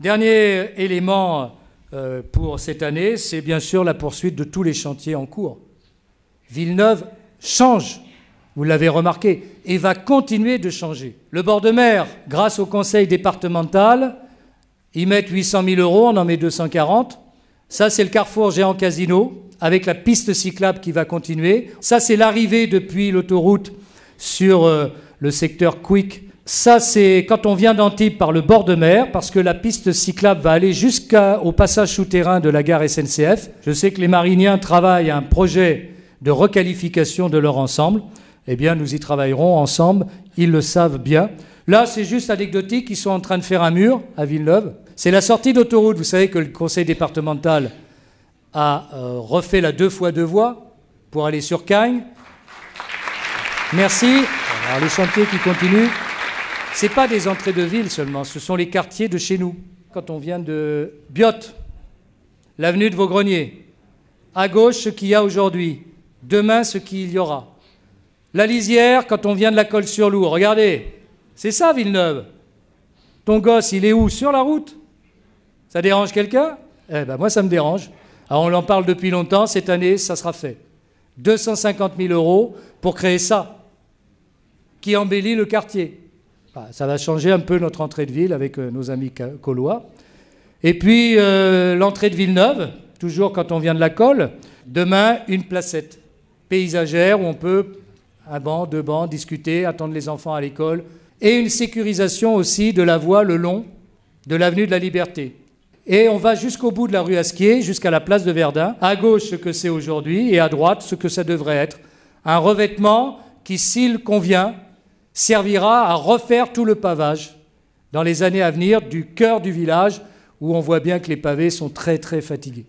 Dernier élément euh, pour cette année, c'est bien sûr la poursuite de tous les chantiers en cours. Villeneuve change, vous l'avez remarqué, et va continuer de changer. Le bord de mer, grâce au conseil départemental, ils met 800 000 euros, on en met 240. Ça, c'est le carrefour géant casino, avec la piste cyclable qui va continuer. Ça, c'est l'arrivée depuis l'autoroute sur euh, le secteur Quick ça, c'est quand on vient d'Antibes par le bord de mer, parce que la piste cyclable va aller jusqu'au passage souterrain de la gare SNCF. Je sais que les mariniens travaillent à un projet de requalification de leur ensemble. Eh bien, nous y travaillerons ensemble, ils le savent bien. Là, c'est juste anecdotique, ils sont en train de faire un mur à Villeneuve. C'est la sortie d'autoroute, vous savez que le conseil départemental a euh, refait la deux fois deux voies pour aller sur Cagnes. Merci. Alors, le chantier qui continue. Ce n'est pas des entrées de ville seulement, ce sont les quartiers de chez nous. Quand on vient de Biot, l'avenue de Vaugrenier, à gauche ce qu'il y a aujourd'hui, demain ce qu'il y aura. La lisière, quand on vient de la Colle-sur-Loup, regardez, c'est ça Villeneuve. Ton gosse, il est où Sur la route Ça dérange quelqu'un Eh ben moi, ça me dérange. Alors on en parle depuis longtemps, cette année, ça sera fait. 250 000 euros pour créer ça, qui embellit le quartier. Ça va changer un peu notre entrée de ville avec euh, nos amis collois. Et puis euh, l'entrée de Villeneuve, toujours quand on vient de la colle, demain une placette paysagère où on peut, un banc, deux bancs, discuter, attendre les enfants à l'école, et une sécurisation aussi de la voie le long de l'avenue de la Liberté. Et on va jusqu'au bout de la rue Asquier, jusqu'à la place de Verdun, à gauche ce que c'est aujourd'hui et à droite ce que ça devrait être. Un revêtement qui, s'il convient, servira à refaire tout le pavage dans les années à venir du cœur du village où on voit bien que les pavés sont très très fatigués.